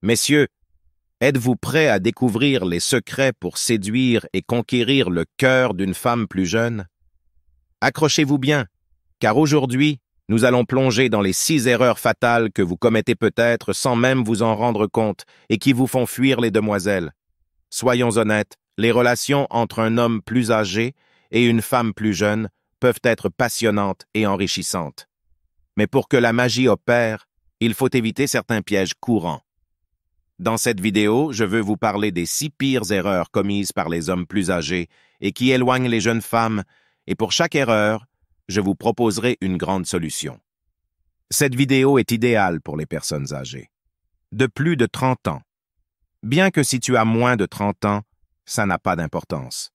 Messieurs, êtes-vous prêts à découvrir les secrets pour séduire et conquérir le cœur d'une femme plus jeune? Accrochez-vous bien, car aujourd'hui, nous allons plonger dans les six erreurs fatales que vous commettez peut-être sans même vous en rendre compte et qui vous font fuir les demoiselles. Soyons honnêtes, les relations entre un homme plus âgé et une femme plus jeune peuvent être passionnantes et enrichissantes. Mais pour que la magie opère, il faut éviter certains pièges courants. Dans cette vidéo, je veux vous parler des six pires erreurs commises par les hommes plus âgés et qui éloignent les jeunes femmes, et pour chaque erreur, je vous proposerai une grande solution. Cette vidéo est idéale pour les personnes âgées. De plus de 30 ans. Bien que si tu as moins de 30 ans, ça n'a pas d'importance.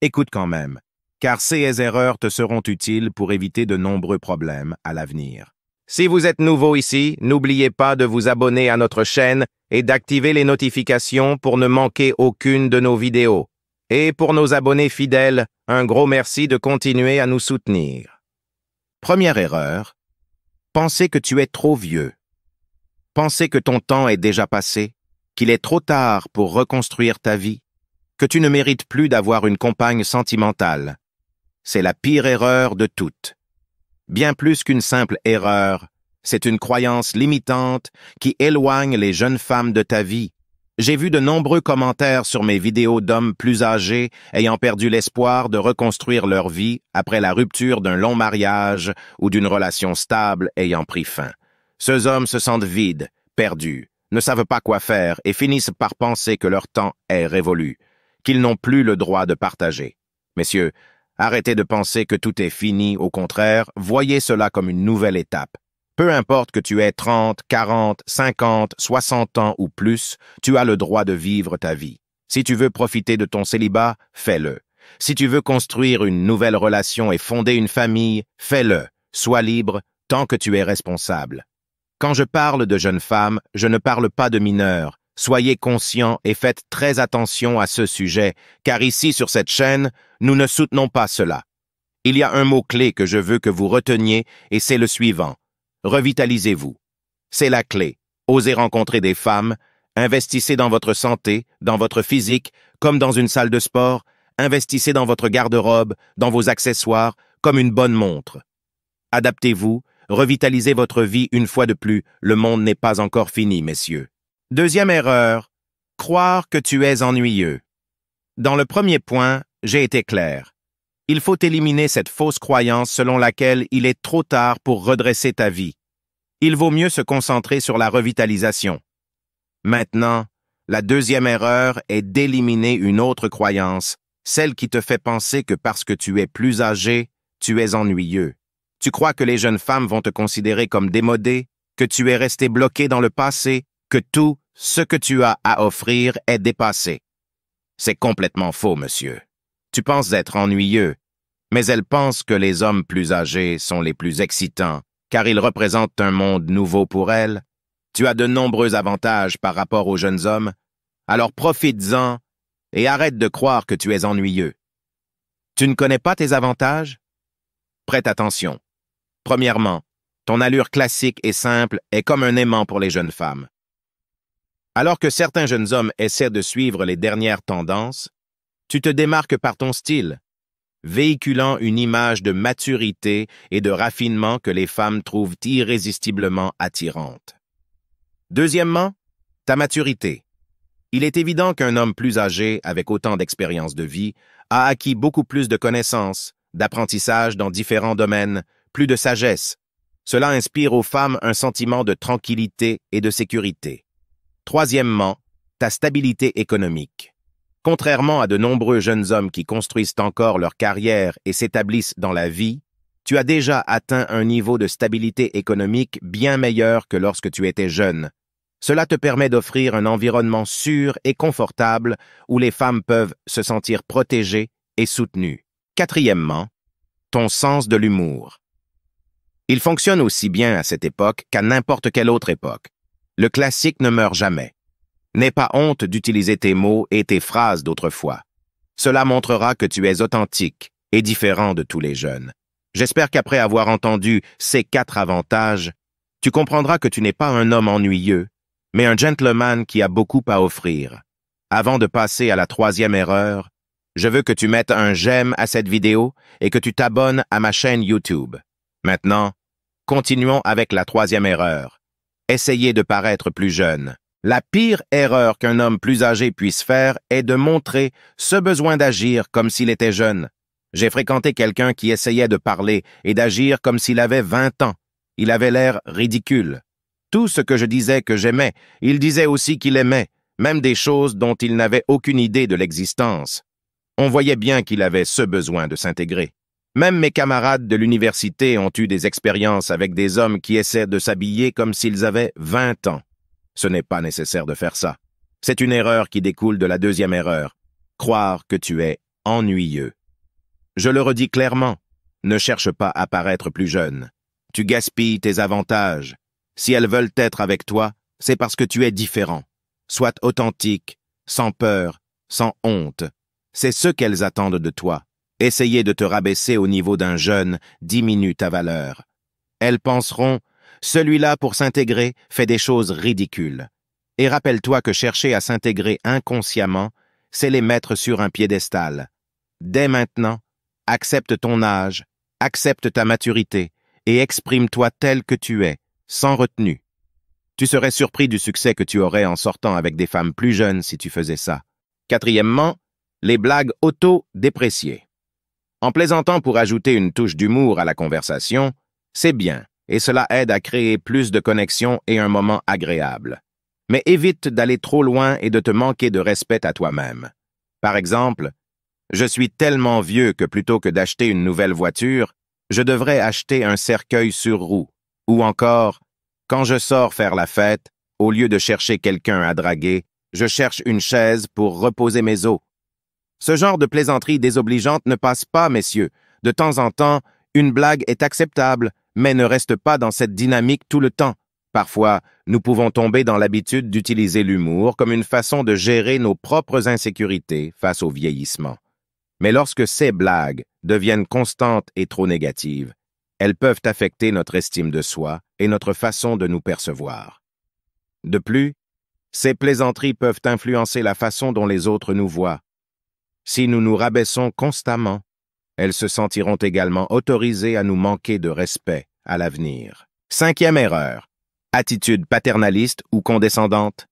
Écoute quand même, car ces erreurs te seront utiles pour éviter de nombreux problèmes à l'avenir. Si vous êtes nouveau ici, n'oubliez pas de vous abonner à notre chaîne et d'activer les notifications pour ne manquer aucune de nos vidéos. Et pour nos abonnés fidèles, un gros merci de continuer à nous soutenir. Première erreur. pensez que tu es trop vieux. Pensez que ton temps est déjà passé, qu'il est trop tard pour reconstruire ta vie, que tu ne mérites plus d'avoir une compagne sentimentale. C'est la pire erreur de toutes bien plus qu'une simple erreur. C'est une croyance limitante qui éloigne les jeunes femmes de ta vie. J'ai vu de nombreux commentaires sur mes vidéos d'hommes plus âgés ayant perdu l'espoir de reconstruire leur vie après la rupture d'un long mariage ou d'une relation stable ayant pris fin. Ces hommes se sentent vides, perdus, ne savent pas quoi faire et finissent par penser que leur temps est révolu, qu'ils n'ont plus le droit de partager. Messieurs, Arrêtez de penser que tout est fini, au contraire, voyez cela comme une nouvelle étape. Peu importe que tu aies 30, 40, 50, 60 ans ou plus, tu as le droit de vivre ta vie. Si tu veux profiter de ton célibat, fais-le. Si tu veux construire une nouvelle relation et fonder une famille, fais-le. Sois libre tant que tu es responsable. Quand je parle de jeunes femmes, je ne parle pas de mineurs, Soyez conscients et faites très attention à ce sujet, car ici sur cette chaîne, nous ne soutenons pas cela. Il y a un mot-clé que je veux que vous reteniez et c'est le suivant. Revitalisez-vous. C'est la clé. Osez rencontrer des femmes, investissez dans votre santé, dans votre physique, comme dans une salle de sport, investissez dans votre garde-robe, dans vos accessoires, comme une bonne montre. Adaptez-vous, revitalisez votre vie une fois de plus, le monde n'est pas encore fini, messieurs. Deuxième erreur, croire que tu es ennuyeux. Dans le premier point, j'ai été clair. Il faut éliminer cette fausse croyance selon laquelle il est trop tard pour redresser ta vie. Il vaut mieux se concentrer sur la revitalisation. Maintenant, la deuxième erreur est d'éliminer une autre croyance, celle qui te fait penser que parce que tu es plus âgé, tu es ennuyeux. Tu crois que les jeunes femmes vont te considérer comme démodé, que tu es resté bloqué dans le passé, que tout ce que tu as à offrir est dépassé. C'est complètement faux, monsieur. Tu penses être ennuyeux, mais elle pense que les hommes plus âgés sont les plus excitants, car ils représentent un monde nouveau pour elle. Tu as de nombreux avantages par rapport aux jeunes hommes, alors profites-en et arrête de croire que tu es ennuyeux. Tu ne connais pas tes avantages? Prête attention. Premièrement, ton allure classique et simple est comme un aimant pour les jeunes femmes. Alors que certains jeunes hommes essaient de suivre les dernières tendances, tu te démarques par ton style, véhiculant une image de maturité et de raffinement que les femmes trouvent irrésistiblement attirante. Deuxièmement, ta maturité. Il est évident qu'un homme plus âgé, avec autant d'expérience de vie, a acquis beaucoup plus de connaissances, d'apprentissage dans différents domaines, plus de sagesse. Cela inspire aux femmes un sentiment de tranquillité et de sécurité. Troisièmement, ta stabilité économique. Contrairement à de nombreux jeunes hommes qui construisent encore leur carrière et s'établissent dans la vie, tu as déjà atteint un niveau de stabilité économique bien meilleur que lorsque tu étais jeune. Cela te permet d'offrir un environnement sûr et confortable où les femmes peuvent se sentir protégées et soutenues. Quatrièmement, ton sens de l'humour. Il fonctionne aussi bien à cette époque qu'à n'importe quelle autre époque. Le classique ne meurt jamais. N'aie pas honte d'utiliser tes mots et tes phrases d'autrefois. Cela montrera que tu es authentique et différent de tous les jeunes. J'espère qu'après avoir entendu ces quatre avantages, tu comprendras que tu n'es pas un homme ennuyeux, mais un gentleman qui a beaucoup à offrir. Avant de passer à la troisième erreur, je veux que tu mettes un j'aime à cette vidéo et que tu t'abonnes à ma chaîne YouTube. Maintenant, continuons avec la troisième erreur. Essayez de paraître plus jeune. La pire erreur qu'un homme plus âgé puisse faire est de montrer ce besoin d'agir comme s'il était jeune. J'ai fréquenté quelqu'un qui essayait de parler et d'agir comme s'il avait 20 ans. Il avait l'air ridicule. Tout ce que je disais que j'aimais, il disait aussi qu'il aimait, même des choses dont il n'avait aucune idée de l'existence. On voyait bien qu'il avait ce besoin de s'intégrer. Même mes camarades de l'université ont eu des expériences avec des hommes qui essaient de s'habiller comme s'ils avaient 20 ans. Ce n'est pas nécessaire de faire ça. C'est une erreur qui découle de la deuxième erreur, croire que tu es ennuyeux. Je le redis clairement, ne cherche pas à paraître plus jeune. Tu gaspilles tes avantages. Si elles veulent être avec toi, c'est parce que tu es différent. Sois authentique, sans peur, sans honte. C'est ce qu'elles attendent de toi. Essayer de te rabaisser au niveau d'un jeune diminue ta valeur. Elles penseront Celui-là, pour s'intégrer, fait des choses ridicules. Et rappelle-toi que chercher à s'intégrer inconsciemment, c'est les mettre sur un piédestal. Dès maintenant, accepte ton âge, accepte ta maturité, et exprime-toi tel que tu es, sans retenue. Tu serais surpris du succès que tu aurais en sortant avec des femmes plus jeunes si tu faisais ça. Quatrièmement, les blagues auto-dépréciées. En plaisantant pour ajouter une touche d'humour à la conversation, c'est bien, et cela aide à créer plus de connexions et un moment agréable. Mais évite d'aller trop loin et de te manquer de respect à toi-même. Par exemple, je suis tellement vieux que plutôt que d'acheter une nouvelle voiture, je devrais acheter un cercueil sur roue. Ou encore, quand je sors faire la fête, au lieu de chercher quelqu'un à draguer, je cherche une chaise pour reposer mes os ce genre de plaisanterie désobligeante ne passe pas, messieurs. De temps en temps, une blague est acceptable, mais ne reste pas dans cette dynamique tout le temps. Parfois, nous pouvons tomber dans l'habitude d'utiliser l'humour comme une façon de gérer nos propres insécurités face au vieillissement. Mais lorsque ces blagues deviennent constantes et trop négatives, elles peuvent affecter notre estime de soi et notre façon de nous percevoir. De plus, ces plaisanteries peuvent influencer la façon dont les autres nous voient, si nous nous rabaissons constamment, elles se sentiront également autorisées à nous manquer de respect à l'avenir. Cinquième erreur. Attitude paternaliste ou condescendante.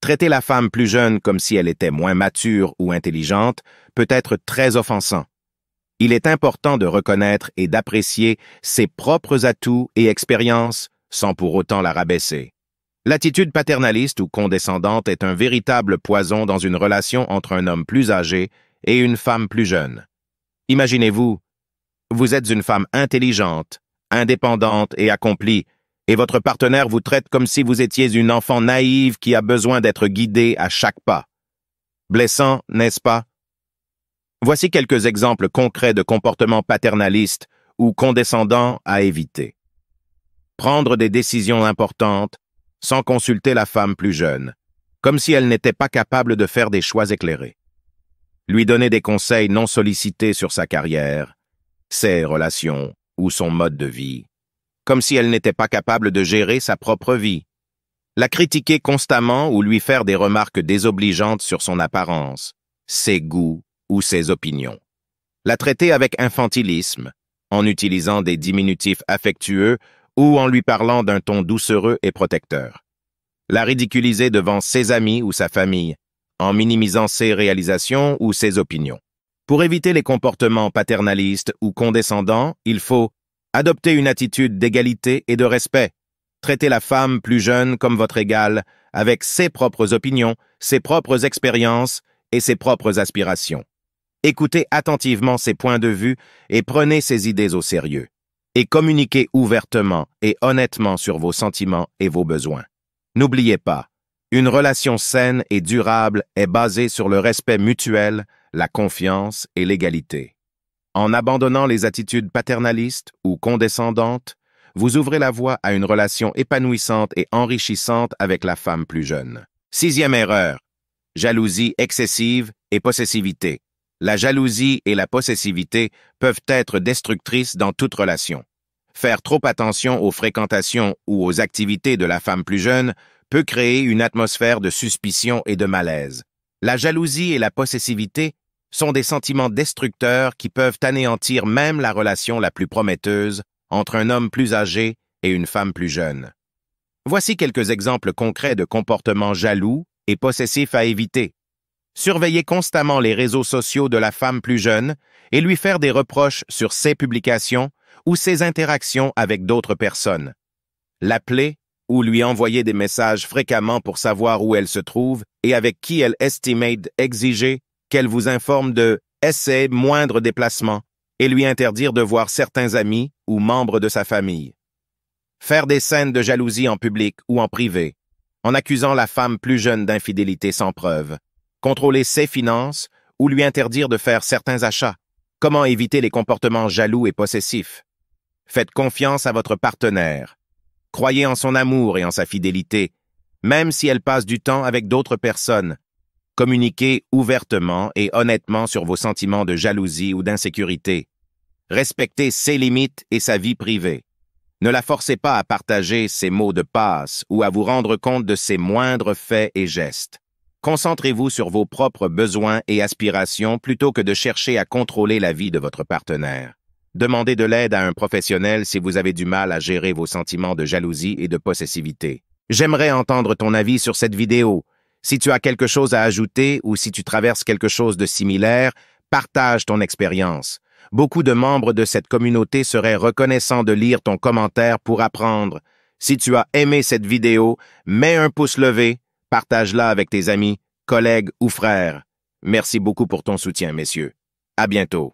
Traiter la femme plus jeune comme si elle était moins mature ou intelligente peut être très offensant. Il est important de reconnaître et d'apprécier ses propres atouts et expériences sans pour autant la rabaisser. L'attitude paternaliste ou condescendante est un véritable poison dans une relation entre un homme plus âgé et une femme plus jeune. Imaginez-vous, vous êtes une femme intelligente, indépendante et accomplie, et votre partenaire vous traite comme si vous étiez une enfant naïve qui a besoin d'être guidée à chaque pas. Blessant, n'est-ce pas? Voici quelques exemples concrets de comportements paternalistes ou condescendants à éviter. Prendre des décisions importantes sans consulter la femme plus jeune, comme si elle n'était pas capable de faire des choix éclairés lui donner des conseils non sollicités sur sa carrière, ses relations ou son mode de vie, comme si elle n'était pas capable de gérer sa propre vie, la critiquer constamment ou lui faire des remarques désobligeantes sur son apparence, ses goûts ou ses opinions, la traiter avec infantilisme, en utilisant des diminutifs affectueux ou en lui parlant d'un ton doucereux et protecteur, la ridiculiser devant ses amis ou sa famille, en minimisant ses réalisations ou ses opinions. Pour éviter les comportements paternalistes ou condescendants, il faut adopter une attitude d'égalité et de respect, Traitez la femme plus jeune comme votre égale, avec ses propres opinions, ses propres expériences et ses propres aspirations. Écoutez attentivement ses points de vue et prenez ses idées au sérieux. Et communiquez ouvertement et honnêtement sur vos sentiments et vos besoins. N'oubliez pas, une relation saine et durable est basée sur le respect mutuel, la confiance et l'égalité. En abandonnant les attitudes paternalistes ou condescendantes, vous ouvrez la voie à une relation épanouissante et enrichissante avec la femme plus jeune. Sixième erreur. Jalousie excessive et possessivité. La jalousie et la possessivité peuvent être destructrices dans toute relation. Faire trop attention aux fréquentations ou aux activités de la femme plus jeune peut créer une atmosphère de suspicion et de malaise. La jalousie et la possessivité sont des sentiments destructeurs qui peuvent anéantir même la relation la plus prometteuse entre un homme plus âgé et une femme plus jeune. Voici quelques exemples concrets de comportements jaloux et possessifs à éviter. Surveiller constamment les réseaux sociaux de la femme plus jeune et lui faire des reproches sur ses publications ou ses interactions avec d'autres personnes. L'appeler ou lui envoyer des messages fréquemment pour savoir où elle se trouve et avec qui elle estime exiger qu'elle vous informe de ses moindres déplacements et lui interdire de voir certains amis ou membres de sa famille. Faire des scènes de jalousie en public ou en privé, en accusant la femme plus jeune d'infidélité sans preuve, contrôler ses finances ou lui interdire de faire certains achats. Comment éviter les comportements jaloux et possessifs? Faites confiance à votre partenaire Croyez en son amour et en sa fidélité, même si elle passe du temps avec d'autres personnes. Communiquez ouvertement et honnêtement sur vos sentiments de jalousie ou d'insécurité. Respectez ses limites et sa vie privée. Ne la forcez pas à partager ses mots de passe ou à vous rendre compte de ses moindres faits et gestes. Concentrez-vous sur vos propres besoins et aspirations plutôt que de chercher à contrôler la vie de votre partenaire. Demandez de l'aide à un professionnel si vous avez du mal à gérer vos sentiments de jalousie et de possessivité. J'aimerais entendre ton avis sur cette vidéo. Si tu as quelque chose à ajouter ou si tu traverses quelque chose de similaire, partage ton expérience. Beaucoup de membres de cette communauté seraient reconnaissants de lire ton commentaire pour apprendre. Si tu as aimé cette vidéo, mets un pouce levé, partage-la avec tes amis, collègues ou frères. Merci beaucoup pour ton soutien, messieurs. À bientôt.